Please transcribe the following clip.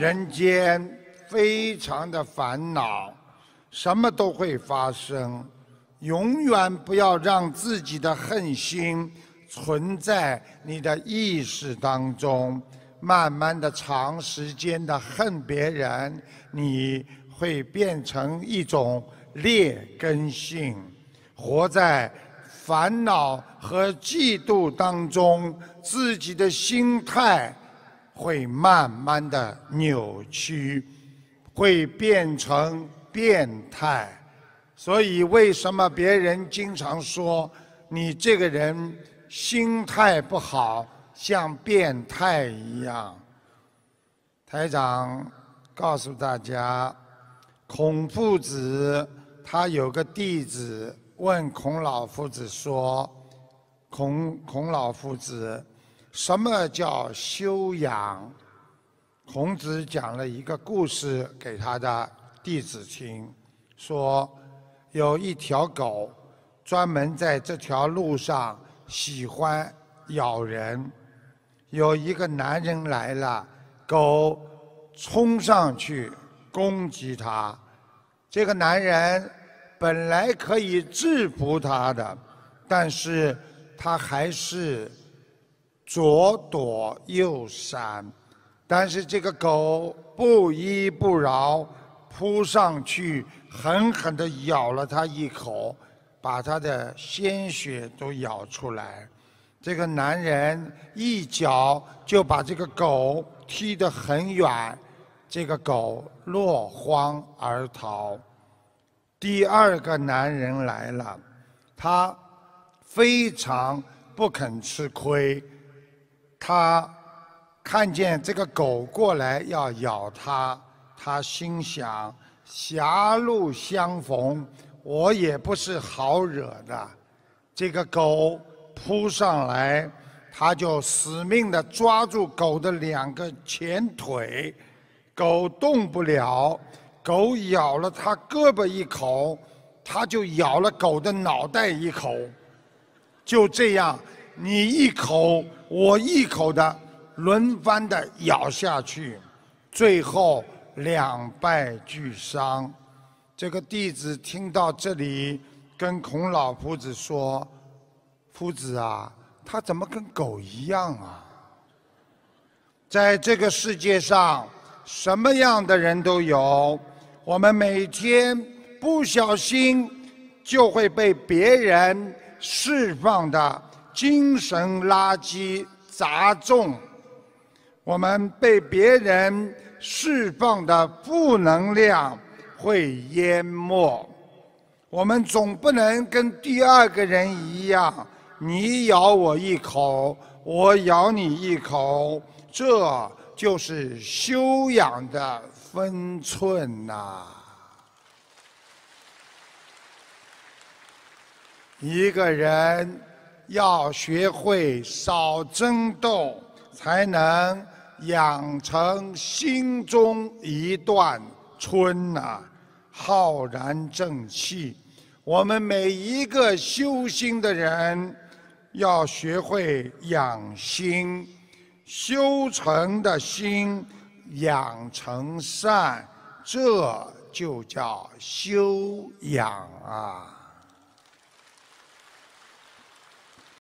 人间非常的烦恼，什么都会发生。永远不要让自己的恨心存在你的意识当中。慢慢的、长时间的恨别人，你会变成一种劣根性，活在烦恼和嫉妒当中，自己的心态。会慢慢的扭曲，会变成变态，所以为什么别人经常说你这个人心态不好，像变态一样？台长告诉大家，孔夫子他有个弟子问孔老夫子说，孔孔老夫子。什么叫修养？孔子讲了一个故事给他的弟子听，说有一条狗专门在这条路上喜欢咬人。有一个男人来了，狗冲上去攻击他。这个男人本来可以制服他的，但是他还是。左躲右闪，但是这个狗不依不饶，扑上去狠狠地咬了他一口，把他的鲜血都咬出来。这个男人一脚就把这个狗踢得很远，这个狗落荒而逃。第二个男人来了，他非常不肯吃亏。他看见这个狗过来要咬他，他心想：狭路相逢，我也不是好惹的。这个狗扑上来，他就死命的抓住狗的两个前腿，狗动不了。狗咬了他胳膊一口，他就咬了狗的脑袋一口，就这样。你一口，我一口的，轮番的咬下去，最后两败俱伤。这个弟子听到这里，跟孔老夫子说：“夫子啊，他怎么跟狗一样啊？在这个世界上，什么样的人都有。我们每天不小心，就会被别人释放的。”精神垃圾杂种，我们被别人释放的负能量会淹没。我们总不能跟第二个人一样，你咬我一口，我咬你一口。这就是修养的分寸呐。一个人。要学会少争斗，才能养成心中一段春啊，浩然正气。我们每一个修心的人，要学会养心，修成的心，养成善，这就叫修养啊。